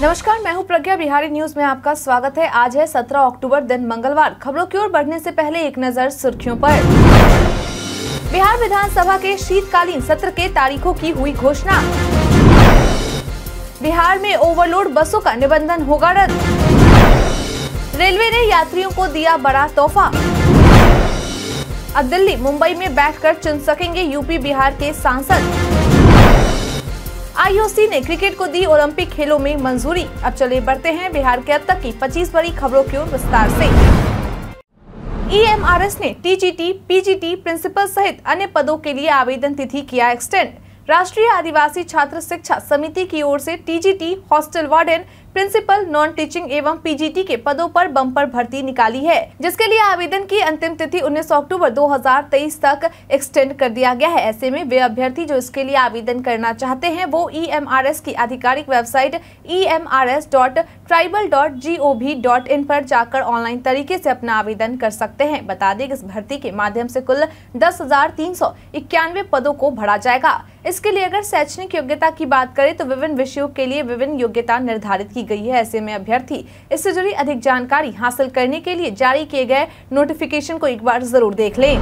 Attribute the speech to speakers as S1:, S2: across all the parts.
S1: नमस्कार मैं हूं प्रज्ञा बिहारी न्यूज में आपका स्वागत है आज है 17 अक्टूबर दिन मंगलवार खबरों की ओर बढ़ने से पहले एक नजर सुर्खियों पर बिहार विधानसभा के शीतकालीन सत्र के तारीखों की हुई घोषणा बिहार में ओवरलोड बसों का निबंधन होगा रद्द रेलवे ने यात्रियों को दिया बड़ा तोहफा अब दिल्ली मुंबई में बैठ चुन सकेंगे यूपी बिहार के सांसद आईओसी ने क्रिकेट को दी ओलंपिक खेलों में मंजूरी अब चले बढ़ते हैं बिहार के अब तक की पच्चीस बड़ी खबरों की ओर विस्तार से ईएमआरएस e ने टीजीटी, पीजीटी प्रिंसिपल सहित अन्य पदों के लिए आवेदन तिथि किया एक्सटेंड राष्ट्रीय आदिवासी छात्र शिक्षा समिति की ओर से TGT hostel warden principal non teaching एवं पीजीटी के पदों पर बम्पर भर्ती निकाली है जिसके लिए आवेदन की अंतिम तिथि 19 अक्टूबर 2023 तक एक्सटेंड कर दिया गया है ऐसे में वे अभ्यर्थी जो इसके लिए आवेदन करना चाहते हैं वो ई e की आधिकारिक वेबसाइट ई e इन पर जाकर ऑनलाइन तरीके से अपना आवेदन कर सकते हैं बता दें इस भर्ती के माध्यम से कुल दस पदों को भरा जाएगा इसके लिए अगर शैक्षणिक योग्यता की बात करें तो विभिन्न विषयों के लिए विभिन्न योग्यता निर्धारित की गई है ऐसे में अभ्यर्थी इससे जुड़ी अधिक जानकारी हासिल करने के लिए जारी किए गए नोटिफिकेशन को एक बार जरूर देख लें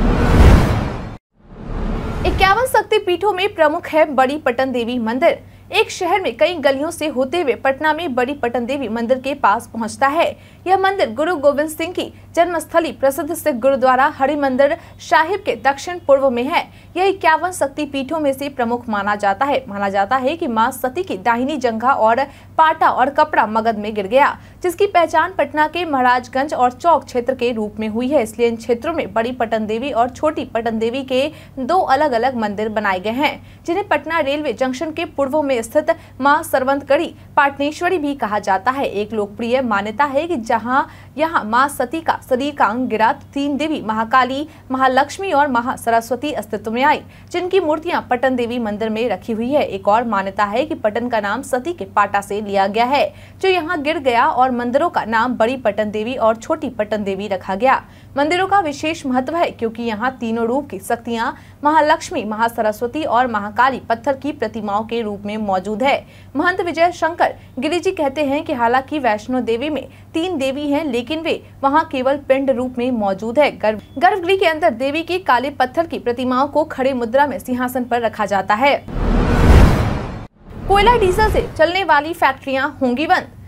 S1: इक्यावन शक्ति पीठों में प्रमुख है बड़ी पटन देवी मंदिर एक शहर में कई गलियों से होते हुए पटना में बड़ी पटन देवी मंदिर के पास पहुंचता है यह मंदिर गुरु गोविंद सिंह की जन्मस्थली प्रसिद्ध सिख गुरुद्वारा हरिमंदिर साहिब के दक्षिण पूर्व में है यह इक्यावन शक्ति पीठों में से प्रमुख माना जाता है माना जाता है कि मां सती की दाहिनी जंघा और पाटा और कपड़ा मगध में गिर गया जिसकी पहचान पटना के महाराजगंज और चौक क्षेत्र के रूप में हुई है इसलिए इन क्षेत्रों में बड़ी पटन देवी और छोटी पटन देवी के दो अलग अलग मंदिर बनाए गए हैं जिन्हें पटना रेलवे जंक्शन के पूर्व में स्थित माँ कड़ी पाटनेश्वरी भी कहा जाता है एक लोकप्रिय मान्यता है कि जहाँ यहाँ माँ सती का शरीर का अंग गिरा तो तीन देवी महाकाली महालक्ष्मी और महा सरस्वती अस्तित्व में आई जिनकी मूर्तियां पटन देवी मंदिर में रखी हुई है एक और मान्यता है कि पटन का नाम सती के पाटा से लिया गया है जो यहाँ गिर गया और मंदिरों का नाम बड़ी पटन देवी और छोटी पटन देवी रखा गया मंदिरों का विशेष महत्व है क्योंकि यहाँ तीनों रूप की शक्तियाँ महालक्ष्मी महासरस्वती और महाकाली पत्थर की प्रतिमाओं के रूप में मौजूद है महंत विजय शंकर गिरिजी कहते हैं कि हालांकि वैष्णो देवी में तीन देवी हैं लेकिन वे वहाँ केवल पिंड रूप में मौजूद है गर्भ गर्भगृह के अंदर देवी की काले पत्थर की प्रतिमाओं को खड़े मुद्रा में सिंहासन पर रखा जाता है कोयला डीजल ऐसी चलने वाली फैक्ट्रिया होंगी बंद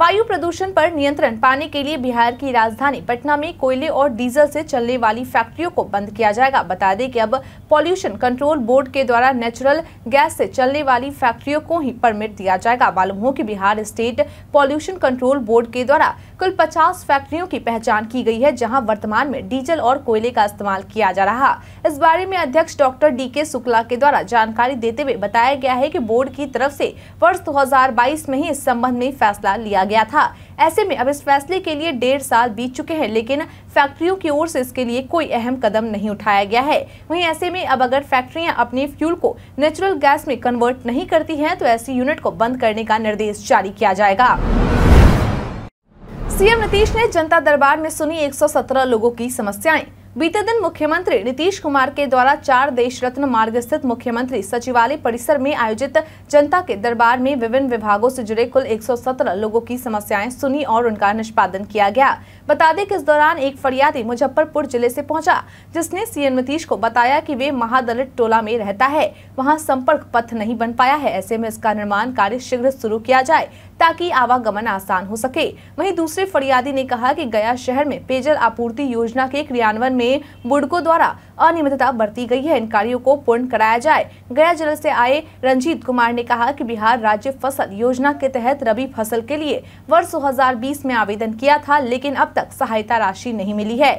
S1: वायु प्रदूषण पर नियंत्रण पाने के लिए बिहार की राजधानी पटना में कोयले और डीजल से चलने वाली फैक्ट्रियों को बंद किया जाएगा बता दें कि अब पॉल्यूशन कंट्रोल बोर्ड के द्वारा नेचुरल गैस से चलने वाली फैक्ट्रियों को ही परमिट दिया जाएगा मालूम हो कि Bihar state pollution control board के द्वारा कुल पचास फैक्ट्रियों की पहचान की गई है जहाँ वर्तमान में डीजल और कोयले का इस्तेमाल किया जा रहा इस बारे में अध्यक्ष डॉक्टर डी के शुक्ला के द्वारा जानकारी देते हुए बताया गया है की बोर्ड की तरफ ऐसी वर्ष दो में ही इस संबंध में फैसला लिया गया था ऐसे में अब इस फैसले के लिए डेढ़ साल बीत चुके हैं लेकिन फैक्ट्रियों की ओर से इसके लिए कोई अहम कदम नहीं उठाया गया है वहीं ऐसे में अब अगर फैक्ट्रियां अपने फ्यूल को नेचुरल गैस में कन्वर्ट नहीं करती हैं तो ऐसी यूनिट को बंद करने का निर्देश जारी किया जाएगा सीएम नीतीश ने जनता दरबार में सुनी 117 लोगों की समस्याएं बीते दिन मुख्यमंत्री नीतीश कुमार के द्वारा चार देश रत्न मार्ग स्थित मुख्यमंत्री सचिवालय परिसर में आयोजित जनता के दरबार में विभिन्न विभागों से जुड़े कुल 117 लोगों की समस्याएं सुनी और उनका निष्पादन किया गया बता दें कि इस दौरान एक फरियादी मुजफ्फरपुर जिले से पहुंचा जिसने सीएम नीतीश को बताया की वे महादलित टोला में रहता है वहाँ संपर्क पथ नहीं बन पाया है ऐसे में इसका निर्माण कार्य शीघ्र शुरू किया जाए ताकि आवागमन आसान हो सके वही दूसरे फरियादी ने कहा की गया शहर में पेयजल आपूर्ति योजना के क्रियान्वयन में में बुडको द्वारा अनियमितता बरती गई है इन कार्यो को पूर्ण कराया जाए गया जिले से आए रंजीत कुमार ने कहा कि बिहार राज्य फसल योजना के तहत रबी फसल के लिए वर्ष 2020 में आवेदन किया था लेकिन अब तक सहायता राशि नहीं मिली है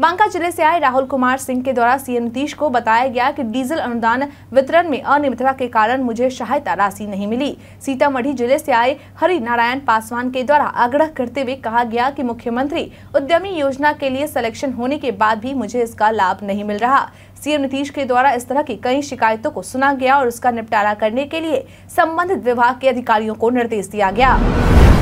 S1: बांका जिले से आए राहुल कुमार सिंह के द्वारा सीएम नीतीश को बताया गया कि डीजल अनुदान वितरण में अनियमितता के कारण मुझे सहायता राशि नहीं मिली सीतामढ़ी जिले से आए हरि नारायण पासवान के द्वारा आग्रह करते हुए कहा गया कि मुख्यमंत्री उद्यमी योजना के लिए सिलेक्शन होने के बाद भी मुझे इसका लाभ नहीं मिल रहा सीएम नीतीश के द्वारा इस तरह की कई शिकायतों को सुना गया और उसका निपटारा करने के लिए संबंधित विभाग के अधिकारियों को निर्देश दिया गया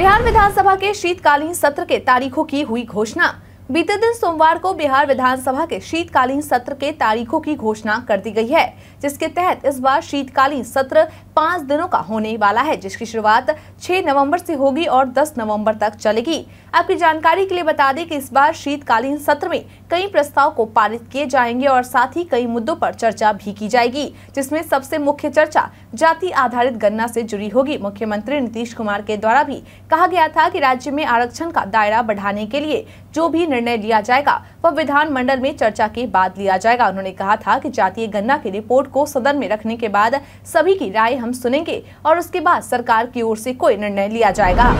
S1: बिहार विधानसभा के शीतकालीन सत्र के तारीखों की हुई घोषणा बीते दिन सोमवार को बिहार विधानसभा के शीतकालीन सत्र के तारीखों की घोषणा कर दी गई है जिसके तहत इस बार शीतकालीन सत्र पाँच दिनों का होने वाला है जिसकी शुरुआत 6 नवंबर से होगी और 10 नवंबर तक चलेगी आपकी जानकारी के लिए बता दें कि इस बार शीतकालीन सत्र में कई प्रस्ताव को पारित किए जाएंगे और साथ ही कई मुद्दों पर चर्चा भी की जाएगी जिसमें सबसे मुख्य चर्चा जाति आधारित गणना से जुड़ी होगी मुख्यमंत्री नीतीश कुमार के द्वारा भी कहा गया था कि राज्य में आरक्षण का दायरा बढ़ाने के लिए जो भी निर्णय लिया जाएगा वह विधानमंडल में चर्चा के बाद लिया जाएगा उन्होंने कहा था कि जातीय गन्ना की रिपोर्ट को सदन में रखने के बाद सभी की राय हम सुनेंगे और उसके बाद सरकार की ओर से कोई निर्णय लिया जाएगा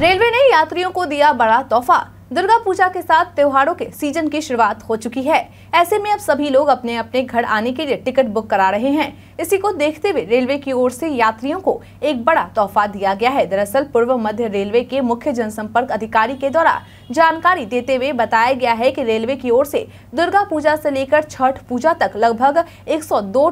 S1: रेलवे ने यात्रियों को दिया बड़ा तोहफा दुर्गा पूजा के साथ त्योहारों के सीजन की शुरुआत हो चुकी है ऐसे में अब सभी लोग अपने अपने घर आने के लिए टिकट बुक करा रहे हैं इसी को देखते हुए रेलवे की ओर से यात्रियों को एक बड़ा तोहफा दिया गया है दरअसल पूर्व मध्य रेलवे के मुख्य जनसंपर्क अधिकारी के द्वारा जानकारी देते हुए बताया गया है की रेलवे की ओर से दुर्गा पूजा से लेकर छठ पूजा तक लगभग एक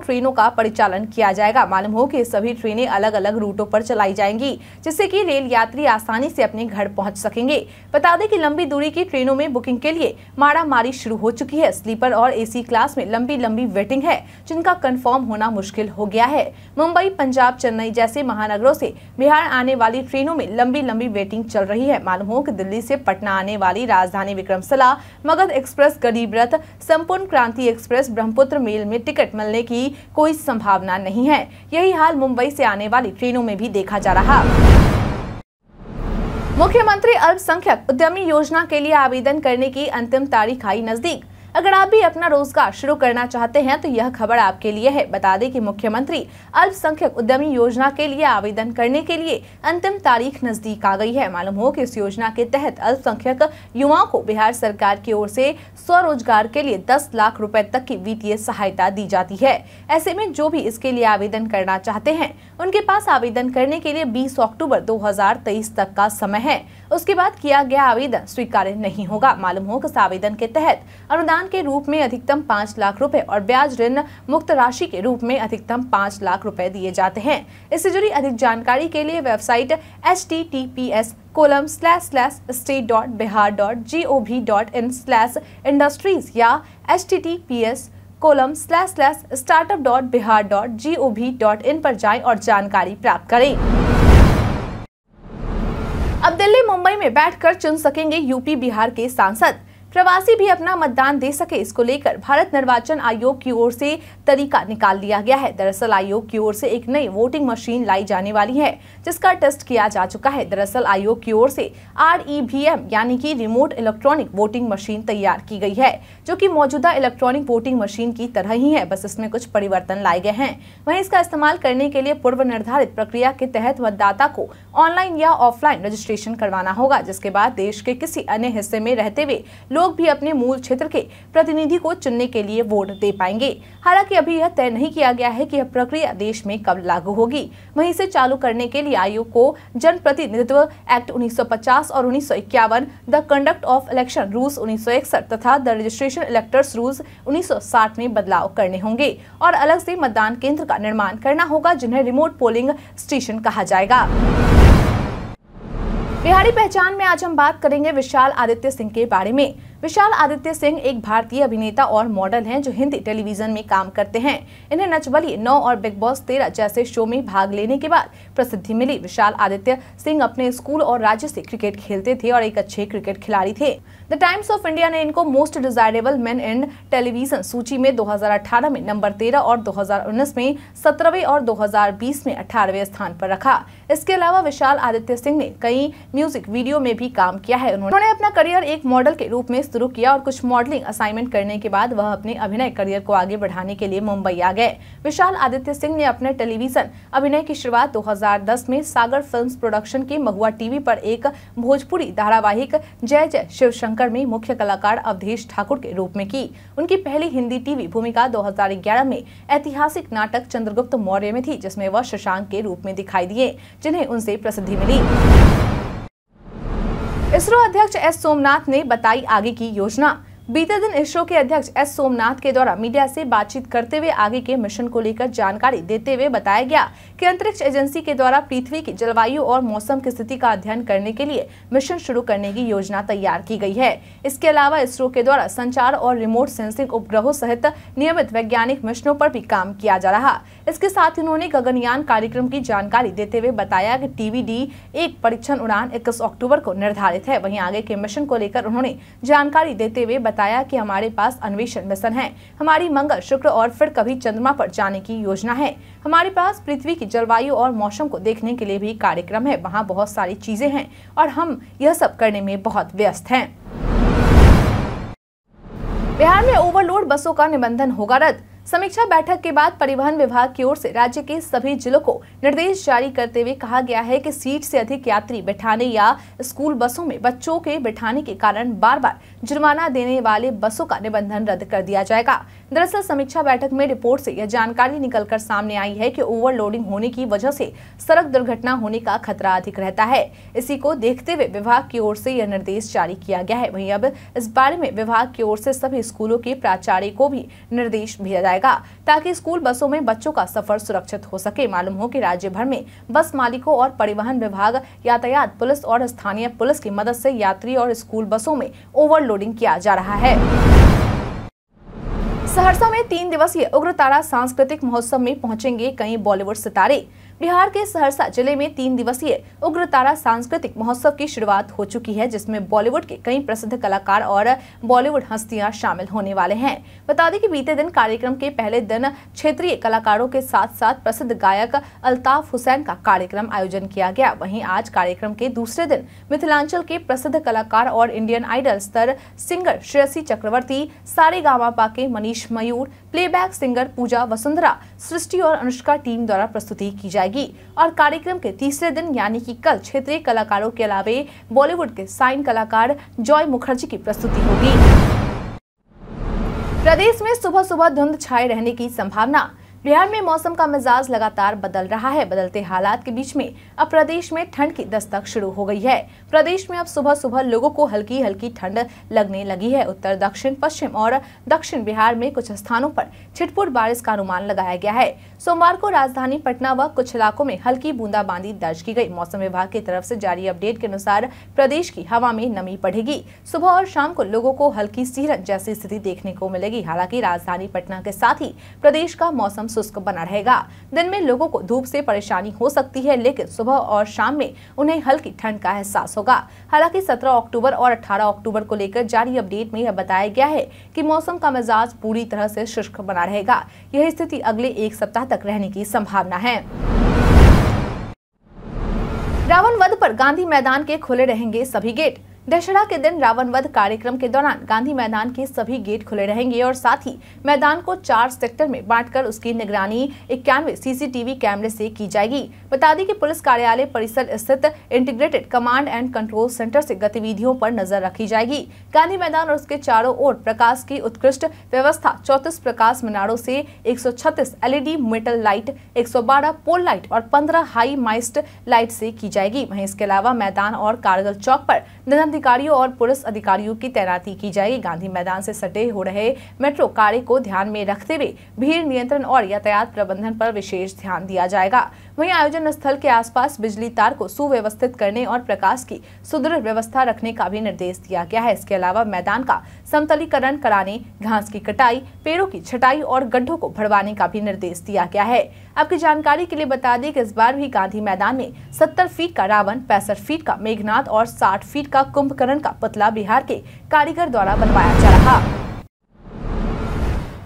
S1: ट्रेनों का परिचालन किया जाएगा मालूम हो की सभी ट्रेनें अलग अलग रूटों पर चलाई जाएंगी जिससे की रेल यात्री आसानी से अपने घर पहुँच सकेंगे बता दें की लंबी लंबी दूरी की ट्रेनों में बुकिंग के लिए मारा मारी शुरू हो चुकी है स्लीपर और एसी क्लास में लंबी लंबी वेटिंग है जिनका कंफर्म होना मुश्किल हो गया है मुंबई पंजाब चेन्नई जैसे महानगरों से बिहार आने वाली ट्रेनों में लंबी लंबी वेटिंग चल रही है मालूम हो कि दिल्ली से पटना आने वाली राजधानी विक्रम मगध एक्सप्रेस गरीब रथ संपूर्ण क्रांति एक्सप्रेस ब्रह्मपुत्र मेल में टिकट मिलने की कोई संभावना नहीं है यही हाल मुंबई ऐसी आने वाली ट्रेनों में भी देखा जा रहा मुख्यमंत्री अल्पसंख्यक उद्यमी योजना के लिए आवेदन करने की अंतिम तारीख आई नजदीक अगर आप भी अपना रोजगार शुरू करना चाहते हैं तो यह खबर आपके लिए है बता दें कि मुख्यमंत्री अल्पसंख्यक उद्यमी योजना के लिए आवेदन करने के लिए अंतिम तारीख नजदीक आ गई है मालूम हो कि इस योजना के तहत अल्पसंख्यक युवाओं को बिहार सरकार की ओर से स्वरोजगार के लिए दस लाख रूपए तक की वित्तीय सहायता दी जाती है ऐसे में जो भी इसके लिए आवेदन करना चाहते है उनके पास आवेदन करने के लिए बीस अक्टूबर दो तक का समय है उसके बाद किया गया आवेदन स्वीकार्य नहीं होगा मालूम हो इस आवेदन के तहत अनुदान के रूप में अधिकतम पाँच लाख रुपए और ब्याज ऋण मुक्त राशि के रूप में अधिकतम पाँच लाख रुपए दिए जाते हैं इससे जुड़ी अधिक जानकारी के लिए website H T T P S colon slash slash state dot Bihar dot G O V dot in slash industries या H T T P S colon slash slash startup dot Bihar dot G O V dot in पर जाएं और जानकारी प्राप्त करें अब दिल्ली मुंबई में बैठकर चुन सकेंगे यूपी बिहार के सांसद प्रवासी भी अपना मतदान दे सके इसको लेकर भारत निर्वाचन आयोग की ओर से तरीका निकाल लिया गया है दरअसल आयोग की ओर से एक नई वोटिंग मशीन लाई जाने वाली है जिसका टेस्ट किया जा चुका है दरअसल आयोग की ओर से आर यानी कि रिमोट इलेक्ट्रॉनिक वोटिंग मशीन तैयार की गई है जो कि मौजूदा इलेक्ट्रॉनिक वोटिंग मशीन की तरह ही है बस इसमें कुछ परिवर्तन लाए गए हैं वहीं इसका इस्तेमाल करने के लिए पूर्व निर्धारित प्रक्रिया के तहत मतदाता को ऑनलाइन या ऑफलाइन रजिस्ट्रेशन करवाना होगा जिसके बाद देश के किसी अन्य हिस्से में रहते हुए लोग लोग भी अपने मूल क्षेत्र के प्रतिनिधि को चुनने के लिए वोट दे पाएंगे हालांकि अभी यह तय नहीं किया गया है कि यह प्रक्रिया देश में कब लागू होगी वहीं इसे चालू करने के लिए आयोग को जन प्रतिनिधित्व एक्ट 1950 और उन्नीस the conduct of election rules उन्नीस तथा द रजिस्ट्रेशन इलेक्टर्स रूल्स 1960 में बदलाव करने होंगे और अलग से मतदान केंद्र का निर्माण करना होगा जिन्हें रिमोट पोलिंग स्टेशन कहा जाएगा बिहारी पहचान में आज हम बात करेंगे विशाल आदित्य सिंह के बारे में विशाल आदित्य सिंह एक भारतीय अभिनेता और मॉडल हैं जो हिंदी टेलीविजन में काम करते हैं इन्हें नचबली नौ और बिग बॉस तेरह जैसे शो में भाग लेने के बाद प्रसिद्धि मिली विशाल आदित्य सिंह अपने स्कूल और राज्य से क्रिकेट खेलते थे और एक अच्छे क्रिकेट खिलाड़ी थे द टाइम्स ऑफ इंडिया ने इनको most desirable men in television सूची में 2018 में नंबर 13 और 2019 में 17वें और 2020 में 18वें स्थान पर रखा इसके अलावा विशाल आदित्य सिंह ने कई म्यूजिक वीडियो में भी काम किया है उन्होंने अपना करियर एक मॉडल के रूप में शुरू किया और कुछ मॉडलिंग असाइनमेंट करने के बाद वह अपने अभिनय करियर को आगे बढ़ाने के लिए मुंबई आ गए विशाल आदित्य सिंह ने अपने टेलीविजन अभिनय की शुरुआत दो में सागर फिल्म प्रोडक्शन के महुआ टीवी पर एक भोजपुरी धारावाहिक जय जय शिवशंकर शंकर में मुख्य कलाकार अवधेश ठाकुर के रूप में की उनकी पहली हिंदी टीवी भूमिका 2011 में ऐतिहासिक नाटक चंद्रगुप्त मौर्य में थी जिसमें वह शशांक के रूप में दिखाई दिए जिन्हें उनसे प्रसिद्धि मिली इसरो अध्यक्ष एस सोमनाथ ने बताई आगे की योजना बीते दिन इसरो के अध्यक्ष एस सोमनाथ के द्वारा मीडिया से बातचीत करते हुए आगे के मिशन को लेकर जानकारी देते हुए बताया गया कि अंतरिक्ष एजेंसी के द्वारा पृथ्वी की जलवायु और मौसम की स्थिति का अध्ययन करने के लिए मिशन शुरू करने की योजना तैयार की गई है इसके अलावा इसरो के द्वारा संचार और रिमोट सेंसिंग उपग्रहों सहित नियमित वैज्ञानिक मिशनों आरोप भी काम किया जा रहा इसके साथ उन्होंने गगनयान कार्यक्रम की जानकारी देते हुए बताया की टीवी एक परीक्षण उड़ान इक्कीस अक्टूबर को निर्धारित है वही आगे के मिशन को लेकर उन्होंने जानकारी देते हुए बताया कि हमारे पास अन्वेषण मिशन है हमारी मंगल शुक्र और फिर कभी चंद्रमा पर जाने की योजना है हमारे पास पृथ्वी की जलवायु और मौसम को देखने के लिए भी कार्यक्रम है वहाँ बहुत सारी चीजें हैं और हम यह सब करने में बहुत व्यस्त हैं बिहार में ओवरलोड बसों का निबंधन होगा रद्द समीक्षा बैठक के बाद परिवहन विभाग की ओर से राज्य के सभी जिलों को निर्देश जारी करते हुए कहा गया है कि सीट से अधिक यात्री बैठाने या स्कूल बसों में बच्चों के बैठाने के कारण बार बार जुर्माना देने वाले बसों का निबंधन रद्द कर दिया जाएगा दरअसल समीक्षा बैठक में रिपोर्ट से यह जानकारी निकलकर सामने आई है कि ओवरलोडिंग होने की वजह से सड़क दुर्घटना होने का खतरा अधिक रहता है इसी को देखते हुए विभाग की ओर से यह निर्देश जारी किया गया है वहीं अब इस बारे में विभाग की ओर से सभी स्कूलों के प्राचार्य को भी निर्देश भेजा जाएगा ताकि स्कूल बसों में बच्चों का सफर सुरक्षित हो सके मालूम हो की राज्य भर में बस मालिकों और परिवहन विभाग यातायात पुलिस और स्थानीय पुलिस की मदद ऐसी यात्री और स्कूल बसों में ओवरलोडिंग किया जा रहा है सहरसा में तीन दिवसीय उग्रतारा सांस्कृतिक महोत्सव में पहुंचेंगे कई बॉलीवुड सितारे बिहार के सहरसा जिले में तीन दिवसीय उग्रतारा सांस्कृतिक महोत्सव की शुरुआत हो चुकी है जिसमें बॉलीवुड के कई प्रसिद्ध कलाकार और बॉलीवुड हस्तियां शामिल होने वाले हैं बता दें कि बीते दिन कार्यक्रम के पहले दिन क्षेत्रीय कलाकारों के साथ साथ प्रसिद्ध गायक अल्ताफ हुसैन का कार्यक्रम आयोजन किया गया वही आज कार्यक्रम के दूसरे दिन मिथिलांचल के प्रसिद्ध कलाकार और Indian idol star singer Shreyasi Chakraborty सारे गावा के मनीष मयूर प्लेबैक सिंगर पूजा वसुंधरा सृष्टि और अनुष्का टीम द्वारा प्रस्तुति की जाएगी और कार्यक्रम के तीसरे दिन यानी कि कल क्षेत्रीय कलाकारों के अलावे बॉलीवुड के साइन कलाकार जॉय मुखर्जी की प्रस्तुति होगी प्रदेश में सुबह सुबह धुंध छाए रहने की संभावना बिहार में मौसम का मिजाज लगातार बदल रहा है बदलते हालात के बीच में अब प्रदेश में ठंड की दस्तक शुरू हो गई है प्रदेश में अब सुबह सुबह लोगों को हल्की हल्की ठंड लगने लगी है उत्तर दक्षिण पश्चिम और दक्षिण बिहार में कुछ स्थानों पर छिटपुट बारिश का अनुमान लगाया गया है सोमवार को राजधानी पटना व कुछ इलाकों में हल्की बूंदाबांदी दर्ज की गई मौसम विभाग की तरफ से जारी अपडेट के अनुसार प्रदेश की हवा में नमी बढ़ेगी सुबह और शाम को लोगों को हल्की सीरन जैसी स्थिति देखने को मिलेगी हालांकि राजधानी पटना के साथ ही प्रदेश का मौसम शुष्क बना रहेगा दिन में लोगों को धूप से परेशानी हो सकती है लेकिन सुबह और शाम में उन्हें हल्की ठंड का एहसास होगा होगा हालांकि 17 अक्टूबर और 18 अक्टूबर को लेकर जारी अपडेट में यह बताया गया है कि मौसम का मिजाज पूरी तरह से शुष्क बना रहेगा यह स्थिति अगले एक सप्ताह तक रहने की संभावना है रावण वध पर गांधी मैदान के खुले रहेंगे सभी गेट दशहरा के दिन रावण वध कार्यक्रम के दौरान गांधी मैदान के सभी गेट खुले रहेंगे और साथ ही मैदान को चार सेक्टर में बांटकर उसकी निगरानी इक्यानवे सीसीटीवी कैमरे से की जाएगी बता दें कि पुलिस कार्यालय परिसर स्थित integrated command and control centre से गतिविधियों पर नजर रखी जाएगी गांधी मैदान और उसके चारों ओर प्रकाश की उत्कृष्ट व्यवस्था चौतीस प्रकाश मीनारों से एक एलईडी मेटल लाइट एक पोल लाइट और पंद्रह हाई माइस्ट लाइट से की जाएगी वही इसके अलावा मैदान और कारगल चौक आरोप अधिकारियों और पुलिस अधिकारियों की तैनाती की जाएगी गांधी मैदान से सटे हो रहे मेट्रो कार्य को ध्यान में रखते हुए भीड़ नियंत्रण और यातायात प्रबंधन पर विशेष ध्यान दिया जाएगा वहीं आयोजन स्थल के आसपास बिजली तार को सुव्यवस्थित करने और प्रकाश की सुदृढ़ व्यवस्था रखने का भी निर्देश दिया गया है इसके अलावा मैदान का समतलीकरण कराने घास की कटाई पेड़ों की छटाई और गड्ढों को भरवाने का भी निर्देश दिया गया है आपकी जानकारी के लिए बता दें कि इस बार भी गांधी मैदान में सत्तर फीट का रावण पैंसठ फीट का मेघनाथ और साठ फीट का कुंभकर्ण का पुतला बिहार के कारीगर द्वारा बनवाया जा रहा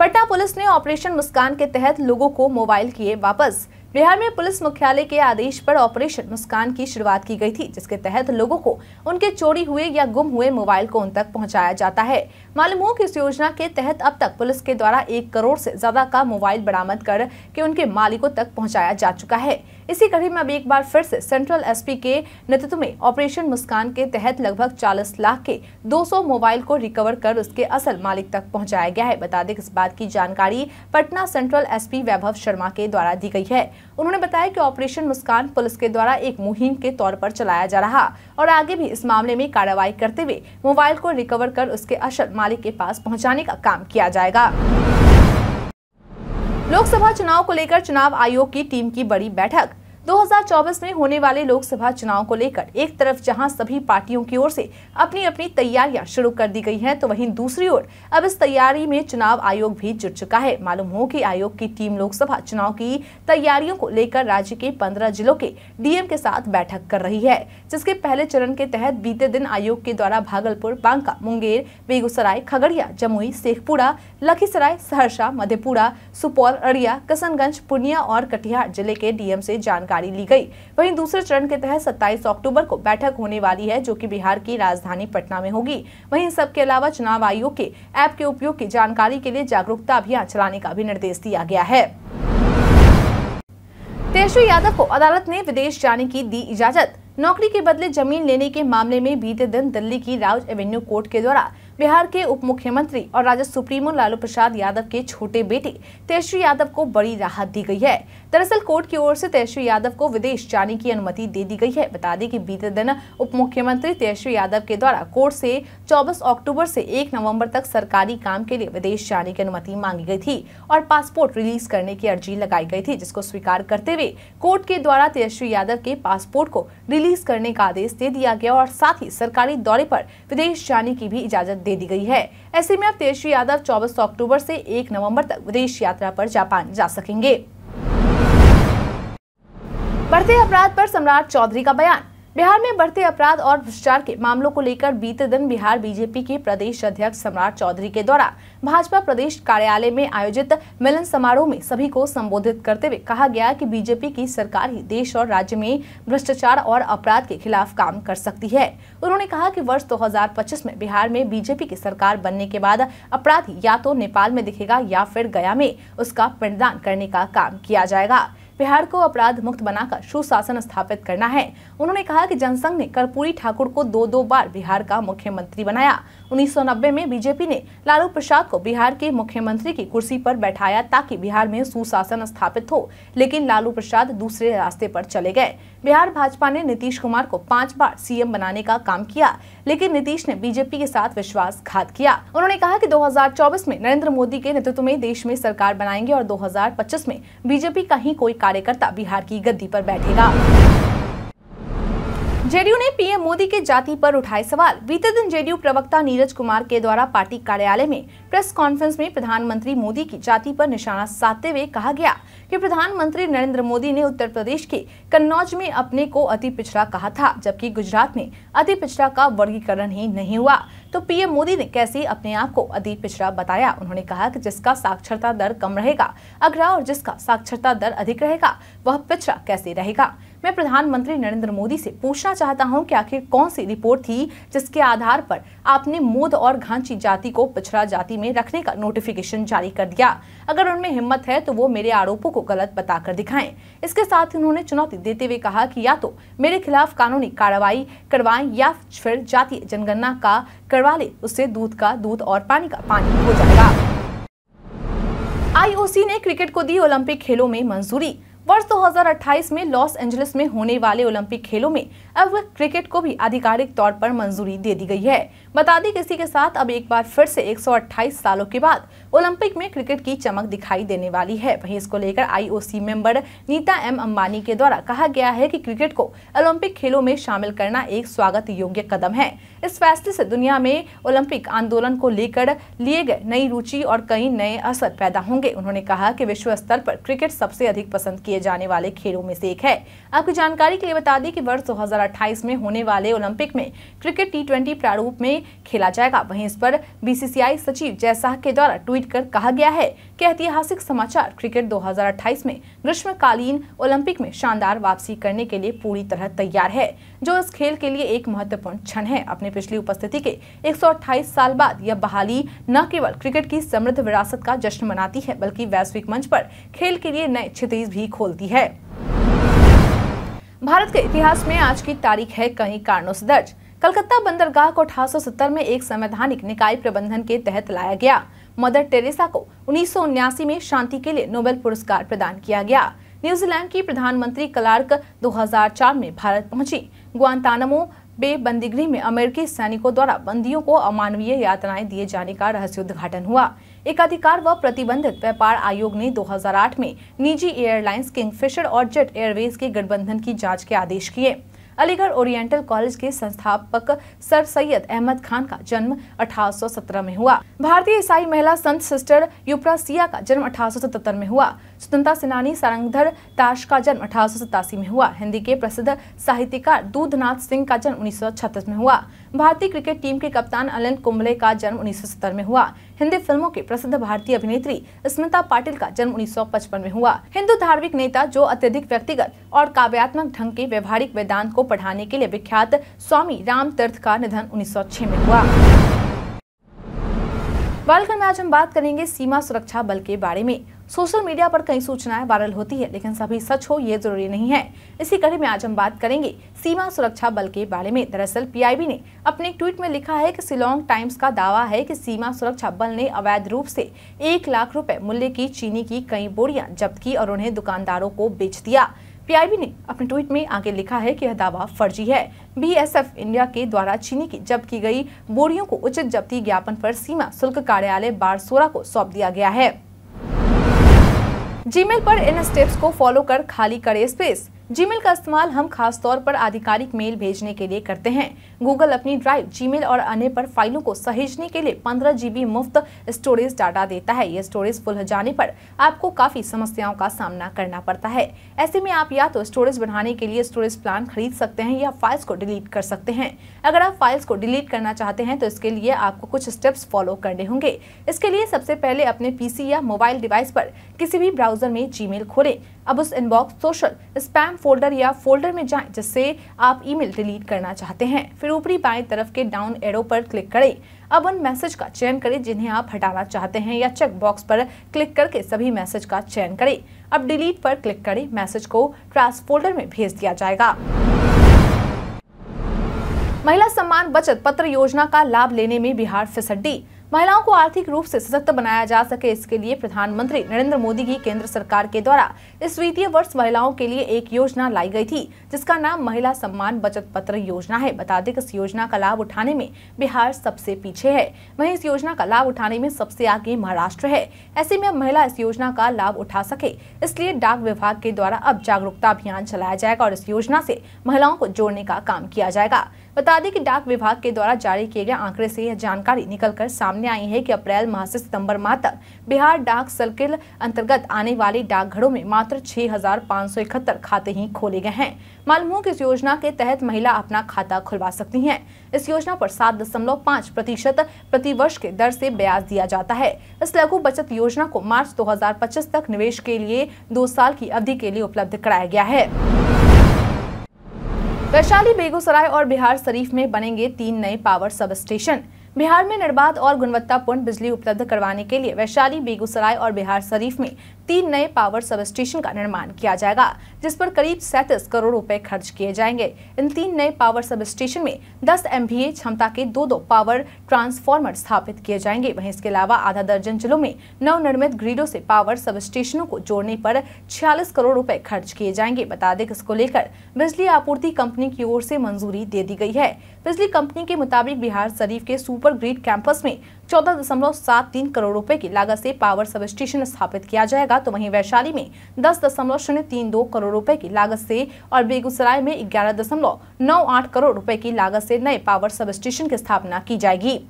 S1: पटना पुलिस ने ऑपरेशन मुस्कान के तहत लोगों को मोबाइल किए वापस बिहार में पुलिस मुख्यालय के आदेश पर ऑपरेशन मुस्कान की शुरुआत की गई थी जिसके तहत लोगों को उनके चोरी हुए या गुम हुए मोबाइल को उन तक पहुंचाया जाता है मालूम हो कि इस योजना के तहत अब तक पुलिस के द्वारा एक करोड़ से ज्यादा का मोबाइल बरामद कर के उनके मालिकों तक पहुंचाया जा चुका है इसी कड़ी में अब एक बार फिर से सेंट्रल एस के नेतृत्व में ऑपरेशन मुस्कान के तहत लगभग चालीस लाख के दो मोबाइल को रिकवर कर उसके असल मालिक तक पहुँचाया गया है बता दें इस बात की जानकारी पटना सेंट्रल एस वैभव शर्मा के द्वारा दी गयी है उन्होंने बताया कि ऑपरेशन मुस्कान पुलिस के द्वारा एक मुहिम के तौर पर चलाया जा रहा और आगे भी इस मामले में कार्रवाई करते हुए मोबाइल को रिकवर कर उसके असल मालिक के पास पहुँचाने का काम किया जाएगा लोकसभा चुनाव को लेकर चुनाव आयोग की टीम की बड़ी बैठक 2024 में होने वाले लोकसभा चुनाव को लेकर एक तरफ जहां सभी पार्टियों की ओर से अपनी अपनी तैयारियां शुरू कर दी गई हैं तो वहीं दूसरी ओर अब इस तैयारी में चुनाव आयोग भी जुट चुका है मालूम हो कि आयोग की टीम लोकसभा चुनाव की तैयारियों को लेकर राज्य के पंद्रह जिलों के डीएम के साथ बैठक कर रही है जिसके पहले चरण के तहत बीते दिन आयोग के द्वारा भागलपुर बांका मुंगेर बेगूसराय खगड़िया जमुई शेखपुरा लखीसराय सहरसा मधेपुरा सुपौल अड़िया किशनगंज पूर्णिया और कटिहार जिले के डीएम से जानकारी जानकारी ली गई वहीं दूसरे चरण के तहत 27 अक्टूबर को बैठक होने वाली है जो कि बिहार की राजधानी पटना में होगी वहीं सबके अलावा चुनाव आयोग के ऐप के उपयोग की जानकारी के लिए जागरूकता अभियान चलाने का भी निर्देश दिया गया है तेजस्वी यादव को अदालत ने विदेश जाने की दी इजाजत नौकरी के बदले जमीन लेने के मामले में बीते दिन दिल्ली की राउज एवेन्यू कोर्ट के द्वारा बिहार के उप मुख्यमंत्री और राजद सुप्रीमो लालू प्रसाद यादव के छोटे बेटे तेजस्वी यादव को बड़ी राहत दी गई है दरअसल कोर्ट की ओर से तेजस्वी यादव को विदेश जाने की अनुमति दे दी गई है बता दें कि बीते दिन उप मुख्यमंत्री तेजस्वी यादव के द्वारा कोर्ट से चौबीस अक्टूबर से एक नवम्बर तक सरकारी काम के लिए विदेश जाने की अनुमति मांगी गई थी और पासपोर्ट रिलीज करने की अर्जी लगाई गई थी जिसको स्वीकार करते हुए कोर्ट के द्वारा तेजस्वी यादव के पासपोर्ट को रिलीज करने का आदेश दे दिया गया और साथ ही सरकारी दौरे पर विदेश जाने की भी इजाजत दे दी गई है ऐसे में अब तेजस्वी यादव चौबीस अक्टूबर से एक नवम्बर तक विदेश यात्रा पर जापान जा सकेंगे बढ़ते अपराध पर सम्राट चौधरी का बयान बिहार में बढ़ते अपराध और भ्रष्टाचार के मामलों को लेकर बीते दिन बिहार बीजेपी के प्रदेश अध्यक्ष सम्राट चौधरी के द्वारा भाजपा प्रदेश कार्यालय में आयोजित मिलन समारोह में सभी को संबोधित करते हुए कहा गया कि बीजेपी की सरकार ही देश और राज्य में भ्रष्टाचार और अपराध के खिलाफ काम कर सकती है उन्होंने कहा की वर्ष दो में बिहार में बीजेपी की सरकार बनने के बाद अपराध या तो नेपाल में दिखेगा या फिर गया में उसका पिंडदान करने का काम किया जाएगा बिहार को अपराध मुक्त बनाकर सुशासन स्थापित करना है उन्होंने कहा कि जनसंघ ने कर्पूरी ठाकुर को दो दो बार बिहार का मुख्यमंत्री बनाया 1990 में बीजेपी ने लालू प्रसाद को बिहार के मुख्यमंत्री की कुर्सी पर बैठाया ताकि बिहार में सुशासन स्थापित हो लेकिन लालू प्रसाद दूसरे रास्ते पर चले गए बिहार भाजपा ने नीतीश कुमार को पांच बार सीएम बनाने का काम किया लेकिन नीतीश ने बीजेपी के साथ विश्वासघात किया उन्होंने कहा कि 2024 में नरेंद्र मोदी के नेतृत्व में देश में सरकार बनाएंगे और 2025 में बीजेपी का ही कोई कार्यकर्ता बिहार की गद्दी पर बैठेगा जेडीयू ने पीएम मोदी के जाति पर उठाए सवाल बीते दिन जेडीयू प्रवक्ता नीरज कुमार के द्वारा पार्टी कार्यालय में प्रेस कॉन्फ्रेंस में प्रधानमंत्री मोदी की जाति पर निशाना साधते हुए कहा गया कि प्रधानमंत्री नरेंद्र मोदी ने उत्तर प्रदेश के कन्नौज में अपने को अति पिछड़ा कहा था जबकि गुजरात में अति पिछड़ा का वर्गीकरण ही नहीं हुआ तो पीएम मोदी ने कैसे अपने आप को अति पिछड़ा बताया उन्होंने कहा कि जिसका साक्षरता दर कम रहेगा अग्रा और जिसका साक्षरता दर अधिक रहेगा वह पिछड़ा कैसे रहेगा मैं प्रधानमंत्री नरेंद्र मोदी से पूछना चाहता हूं कि आखिर कौन सी रिपोर्ट थी जिसके आधार पर आपने मोद और घांची जाति को पिछड़ा जाति में रखने का नोटिफिकेशन जारी कर दिया अगर उनमें हिम्मत है तो वो मेरे आरोपों को गलत बताकर दिखाएं इसके साथ ही उन्होंने चुनौती देते हुए कहा कि या तो मेरे खिलाफ कानूनी कार्रवाई करवाएं या फिर जातीय जनगणना का करवा ले उससे दूध का दूध और पानी का पानी हो जाएगा आईओसी ने क्रिकेट को दी ओलंपिक खेलों में मंजूरी वर्ष 2028 में लॉस एंजलिस में होने वाले ओलंपिक खेलों में अब क्रिकेट को भी आधिकारिक तौर पर मंजूरी दे दी गई है बता दें इसी के साथ अब एक बार फिर से 128 सालों के बाद ओलंपिक में क्रिकेट की चमक दिखाई देने वाली है वहीं इसको लेकर IOC member Nita M Ambani के द्वारा कहा गया है की क्रिकेट को ओलंपिक खेलों में शामिल करना एक स्वागत योग्य कदम है इस फैसले ऐसी दुनिया में ओलंपिक आंदोलन को लेकर लिए गए नई रुचि और कई नए असर पैदा होंगे उन्होंने कहा की विश्व स्तर आरोप क्रिकेट सबसे अधिक पसंद किए किए जाने वाले खेलों में से एक है आपकी जानकारी के लिए बता दें कि वर्ष 2028 में होने वाले ओलंपिक में क्रिकेट टी प्रारूप में खेला जाएगा वहीं इस पर बीसीसीआई सचिव जयसाह के द्वारा ट्वीट कर कहा गया है के ऐतिहासिक समाचार क्रिकेट 2028 में ग्रीष्मकालीन ओलंपिक में शानदार वापसी करने के लिए पूरी तरह तैयार है जो इस खेल के लिए एक महत्वपूर्ण क्षण है अपने पिछली उपस्थिति के 128 साल बाद यह बहाली न केवल क्रिकेट की समृद्ध विरासत का जश्न मनाती है बल्कि वैश्विक मंच पर खेल के लिए नए क्षितिज भी खोलती है भारत के इतिहास में आज की तारीख है कई कारणों से दर्ज कलकत्ता बंदरगाह को अठारह में एक संवैधानिक निकाय प्रबंधन के तहत लाया गया मदर टेरेसा को उन्नीस में शांति के लिए नोबेल पुरस्कार प्रदान किया गया न्यूजीलैंड की प्रधानमंत्री क्लार्क 2004 में भारत पहुंची ग्वानतानमो बे बंदीगृह में अमेरिकी सैनिकों द्वारा बंदियों को अमानवीय यातनाएं दिए जाने का रहस्य उद्घाटन हुआ एक अधिकार व प्रतिबंधित व्यापार आयोग ने 2008 में निजी एयरलाइंस किंगफिशर और जेट एयरवेज के गठबंधन की जांच के आदेश किए अलीगढ़ ओरिएंटल कॉलेज के संस्थापक सर सैयद अहमद खान का जन्म 1817 में हुआ भारतीय ईसाई महिला संत सिस्टर युप्रासिया का जन्म 1877 में हुआ स्वतंत्रता सेनानी सारंगधर ताश का जन्म अठारह में हुआ हिंदी के प्रसिद्ध साहित्यकार दूधनाथ सिंह का जन्म उन्नीस में हुआ भारतीय क्रिकेट टीम के कप्तान अलन कुंबले का जन्म 1970 में हुआ हिंदी फिल्मों के प्रसिद्ध भारतीय अभिनेत्री स्मिता पाटिल का जन्म 1955 में हुआ हिंदू धार्मिक नेता जो अत्यधिक व्यक्तिगत और काव्यात्मक ढंग के व्यवहारिक वेदांत को पढ़ाने के लिए विख्यात स्वामी राम तीर्थ का निधन उन्नीस में हुआ बालकर में आज हम बात करेंगे सीमा सुरक्षा बल के बारे में सोशल मीडिया पर कई सूचनाएं वायरल होती है लेकिन सभी सच हो ये जरूरी नहीं है इसी कड़ी में आज हम बात करेंगे सीमा सुरक्षा बल के बारे में दरअसल पीआईबी ने अपने ट्वीट में लिखा है कि सिलोंग टाइम्स का दावा है कि सीमा सुरक्षा बल ने अवैध रूप से एक लाख रुपए मूल्य की चीनी की कई बोरियां जब्त की और उन्हें दुकानदारों को बेच दिया पीआईबी ने अपने ट्वीट में आगे लिखा है कि यह दावा फर्जी है बीएसएफ इंडिया के द्वारा चीनी की जब्त की गई बोरियों को उचित जब्ती ज्ञापन पर सीमा शुल्क कार्यालय बारसोरा को सौंप दिया गया है जीमेल पर इन स्टेप्स को फॉलो कर खाली करे स्पेस जीमेल का इस्तेमाल हम खास तौर पर आधिकारिक मेल भेजने के लिए करते हैं गूगल अपनी ड्राइव जीमेल और अन्य पर फाइलों को सहेजने के लिए पंद्रह जीबी मुफ्त स्टोरेज डाटा देता है यह स्टोरेज फुल जाने पर आपको काफी समस्याओं का सामना करना पड़ता है ऐसे में आप या तो स्टोरेज बढ़ाने के लिए स्टोरेज प्लान खरीद सकते हैं या फाइल्स को डिलीट कर सकते हैं अगर आप फाइल्स को डिलीट करना चाहते हैं तो इसके लिए आपको कुछ स्टेप्स फॉलो करने होंगे इसके लिए सबसे पहले अपने पीसी या मोबाइल डिवाइस पर किसी भी ब्राउजर में जीमेल खोलें अब उस इनबॉक्स सोशल स्पैम फोल्डर या फोल्डर में जाएं जिससे आप ईमेल डिलीट करना चाहते हैं फिर ऊपरी बाएं तरफ के डाउन एरो पर क्लिक करें अब उन मैसेज का चयन करें जिन्हें आप हटाना चाहते हैं या चेक बॉक्स पर क्लिक करके सभी मैसेज का चयन करें अब डिलीट पर क्लिक करें मैसेज को ट्रांस फोल्डर में भेज दिया जाएगा महिला सम्मान बचत पत्र योजना का लाभ लेने में बिहार फिसड्डी महिलाओं को आर्थिक रूप से सशक्त बनाया जा सके इसके लिए प्रधानमंत्री नरेंद्र मोदी की केंद्र सरकार के द्वारा इस वित्तीय वर्ष महिलाओं के लिए एक योजना लाई गई थी जिसका नाम महिला सम्मान बचत पत्र योजना है बता दें इस योजना का लाभ उठाने में बिहार सबसे पीछे है वहीं इस योजना का लाभ उठाने में सबसे आगे महाराष्ट्र है ऐसे में अब महिला इस योजना का लाभ उठा सके इसलिए डाक विभाग के द्वारा अब जागरूकता अभियान चलाया जाएगा और इस योजना से महिलाओं को जोड़ने का काम किया जाएगा बता दें कि डाक विभाग के द्वारा जारी किए गए आंकड़े से यह जानकारी निकलकर सामने आई है कि अप्रैल माह से सितंबर माह तक बिहार डाक सर्किल अंतर्गत आने वाले डाकघरों में मात्र छह खाते ही खोले गए हैं मालूम हो कि इस योजना के तहत महिला अपना खाता खुलवा सकती हैं इस योजना पर सात दशमलव पाँच प्रतिशत प्रतिवर्ष के दर से ब्याज दिया जाता है इस लघु बचत योजना को मार्च 2025 तक निवेश के लिए दो साल की अवधि के लिए उपलब्ध कराया गया है वैशाली बेगूसराय और बिहार शरीफ में बनेंगे तीन नए पावर सब स्टेशन बिहार में निर्बाध और गुणवत्तापूर्ण बिजली उपलब्ध करवाने के लिए वैशाली बेगूसराय और बिहार शरीफ में तीन नए पावर सब स्टेशन का निर्माण किया जाएगा जिस पर करीब सैंतीस करोड़ रुपए खर्च किए जाएंगे इन तीन नए पावर सब स्टेशन में 10 एम क्षमता के दो दो पावर ट्रांसफार्मर स्थापित किए जाएंगे वहीं इसके अलावा आधा दर्जन जिलों में नवनिर्मित ग्रिडों से पावर सब स्टेशनों को जोड़ने पर छियालीस करोड़ रूपए खर्च किए जाएंगे बता दें इसको लेकर बिजली आपूर्ति कंपनी की ओर से मंजूरी दे दी गई है बिजली कंपनी के मुताबिक बिहार शरीफ के सुपर ग्रिड कैंपस में चौदह दशमलव सात तीन करोड़ रूपए की लागत ऐसी पावर सब स्टेशन स्थापित किया जाएगा होगा तो वहीं वैशाली में दस दशमलव शून्य तीन दो करोड़ रुपए की लागत से और बेगूसराय में ग्यारह दशमलव नौ आठ करोड़ रुपए की लागत से नए पावर सब स्टेशन की स्थापना की जाएगी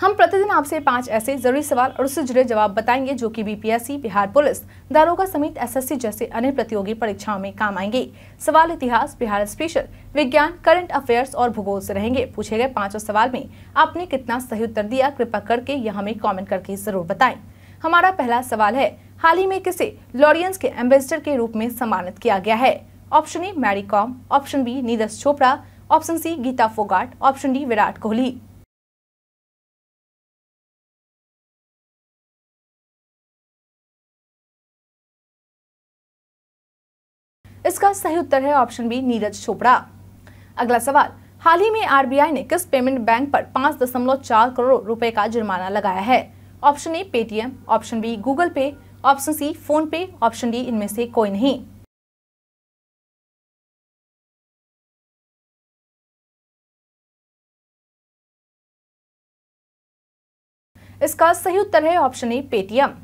S1: हम प्रतिदिन आपसे पांच ऐसे जरूरी सवाल और उससे जुड़े जवाब बताएंगे जो कि बीपीएससी बिहार पुलिस दारोगा समेत एसएससी जैसे अन्य प्रतियोगी परीक्षाओं में काम आएंगे सवाल इतिहास बिहार स्पेशल विज्ञान करंट अफेयर्स और भूगोल से रहेंगे पूछे गए पांचों सवाल में आपने कितना सही उत्तर दिया कृपा करके यहाँ हमें कॉमेंट करके जरूर बताएं हमारा पहला सवाल है हाल ही में किसे लॉरियंस के एम्बेसडर के रूप में सम्मानित किया गया है option A Mary Kom option B Neeraj Chopra option C Geeta Phogat option D Virat Kohli इसका सही उत्तर है ऑप्शन बी नीरज चोपड़ा अगला सवाल हाल ही में आरबीआई ने किस पेमेंट बैंक पर चार करोड़ रुपए का जुर्माना लगाया है option A Paytm option B Google Pay option C PhonePe option D इनमें से कोई नहीं इसका सही उत्तर है ऑप्शन ए पेटीएम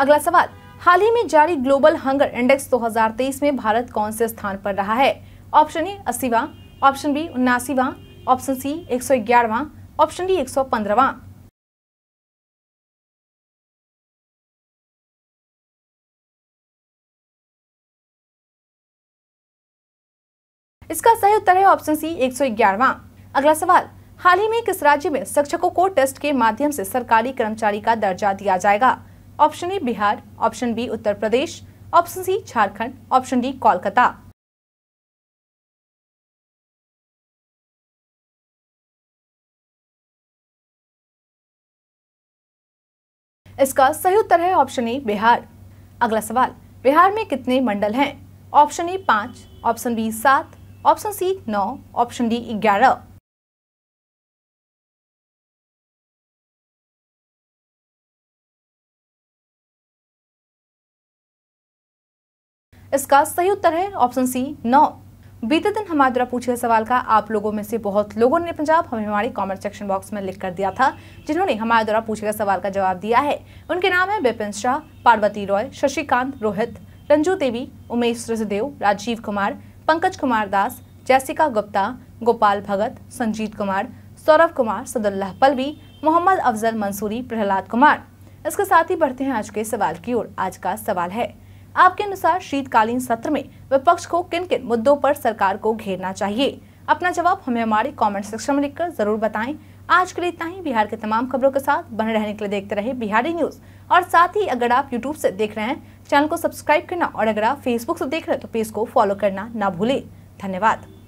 S1: अगला सवाल हाल ही में जारी ग्लोबल हंगर इंडेक्स 2023 में भारत कौन से स्थान पर रहा है ऑप्शन ए अस्सीवा ऑप्शन बी उन्नासीवा ऑप्शन सी एक ऑप्शन डी एक सौ इसका सही उत्तर है ऑप्शन सी एक अगला सवाल हाल ही में किस राज्य में शिक्षकों को टेस्ट के माध्यम से सरकारी कर्मचारी का दर्जा दिया जाएगा option A Bihar option B Uttar Pradesh option C Jharkhand option D Kolkata इसका सही उत्तर है ऑप्शन ए बिहार अगला सवाल बिहार में कितने मंडल हैं ऑप्शन ए पांच ऑप्शन बी सात ऑप्शन सी नौ ऑप्शन डी ग्यारह इसका सही उत्तर है ऑप्शन सी नौ बीते दिन हमारे द्वारा पूछे गए सवाल का आप लोगों में से बहुत लोगों ने पंजाब हमें हमारे कमेंट सेक्शन बॉक्स में लिख कर दिया था जिन्होंने हमारे द्वारा पूछे गए सवाल का जवाब दिया है उनके नाम है बिपिन शाह पार्वती रॉय शशिकांत रोहित रंजू देवी उमेश सिसदेव राजीव कुमार पंकज कुमार दास जैसिका गुप्ता गोपाल भगत संजीत कुमार सौरभ कुमार सदुल्लाह पलवी मोहम्मद अफजल मंसूरी प्रहलाद कुमार इसके साथ ही बढ़ते हैं आज के सवाल की ओर आज का सवाल है आपके अनुसार शीतकालीन सत्र में विपक्ष को किन किन मुद्दों पर सरकार को घेरना चाहिए अपना जवाब हमें हमारे कमेंट सेक्शन में लिखकर जरूर बताएं आज के लिए इतना ही बिहार के तमाम खबरों के साथ बने रहने के लिए देखते रहे बिहारी न्यूज और साथ ही अगर आप यूट्यूब से देख रहे हैं चैनल को सब्सक्राइब करना और अगर आप फेसबुक से देख रहे हो तो पेज को फॉलो करना ना भूलें धन्यवाद